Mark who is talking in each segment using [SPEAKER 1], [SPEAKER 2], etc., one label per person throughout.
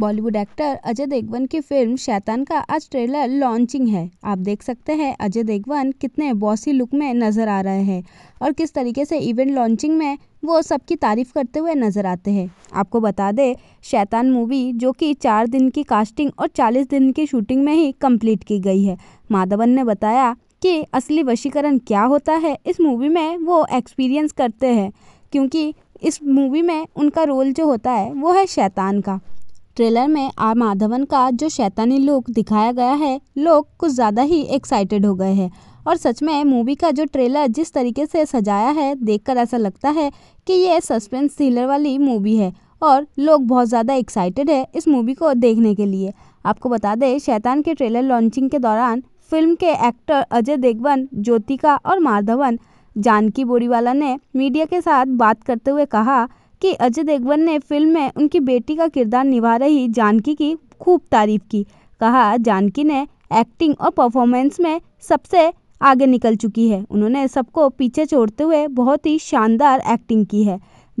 [SPEAKER 1] Bollywood actor Ajay Devgan की film शैतान का आज ट्रेलर लॉन्चिंग है आप देख सकते हैं अजय देवगन कितने बॉसी लुक में नज़र आ रहे हैं और किस तरीके से इवेंट लॉन्चिंग में वो सबकी तारीफ करते हुए नज़र आते हैं आपको बता दें शैतान मूवी जो कि चार दिन की कास्टिंग और चालीस दिन की शूटिंग में ही कंप्लीट की गई है माधवन ने बताया कि असली वशीकरण क्या होता है इस मूवी में वो एक्सपीरियंस करते हैं क्योंकि इस मूवी में उनका रोल जो होता है वो है शैतान का ट्रेलर में आर माधवन का जो शैतानी लुक दिखाया गया है लोग कुछ ज़्यादा ही एक्साइटेड हो गए हैं और सच में मूवी का जो ट्रेलर जिस तरीके से सजाया है देखकर ऐसा लगता है कि ये सस्पेंस थ्रिलर वाली मूवी है और लोग बहुत ज़्यादा एक्साइटेड है इस मूवी को देखने के लिए आपको बता दें शैतान के ट्रेलर लॉन्चिंग के दौरान फिल्म के एक्टर अजय देवगन ज्योतिका और माधवन जानकी बोरीवाला ने मीडिया के साथ बात करते हुए कहा कि अजय देवगन ने फिल्म में उनकी बेटी का किरदार निभा रही जानकी की खूब तारीफ की कहा जानकी ने एक्टिंग और परफॉर्मेंस में सबसे आगे निकल चुकी है उन्होंने सबको पीछे छोड़ते हुए बहुत ही शानदार एक्टिंग की है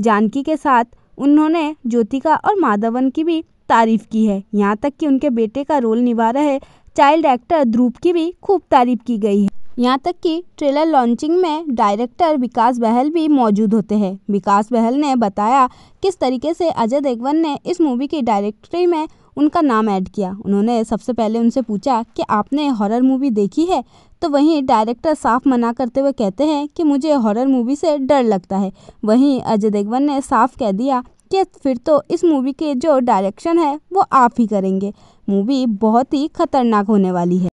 [SPEAKER 1] जानकी के साथ उन्होंने ज्योतिका और माधवन की भी तारीफ की है यहाँ तक कि उनके बेटे का रोल निभा रहे चाइल्ड एक्टर ध्रुव की भी खूब तारीफ की गई है यहाँ तक कि ट्रेलर लॉन्चिंग में डायरेक्टर विकास बहल भी मौजूद होते हैं विकास बहल ने बताया किस तरीके से अजय देवगन ने इस मूवी की डायरेक्टरी में उनका नाम ऐड किया उन्होंने सबसे पहले उनसे पूछा कि आपने हॉरर मूवी देखी है तो वहीं डायरेक्टर साफ मना करते हुए कहते हैं कि मुझे हॉरर मूवी से डर लगता है वहीं अजय देवगन ने साफ कह दिया कि फिर तो इस मूवी के जो डायरेक्शन है वो आप ही करेंगे मूवी बहुत ही खतरनाक होने वाली है